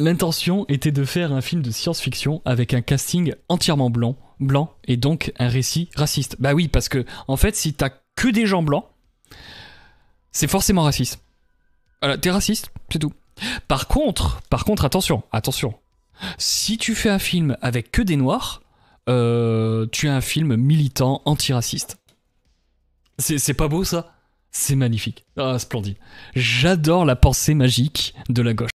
L'intention était de faire un film de science-fiction avec un casting entièrement blanc, blanc et donc un récit raciste. Bah oui, parce que en fait, si t'as que des gens blancs, c'est forcément raciste. Voilà, t'es raciste, c'est tout. Par contre, par contre, attention, attention. Si tu fais un film avec que des noirs, euh, tu as un film militant antiraciste. C'est pas beau ça C'est magnifique. Ah, splendide. J'adore la pensée magique de la gauche.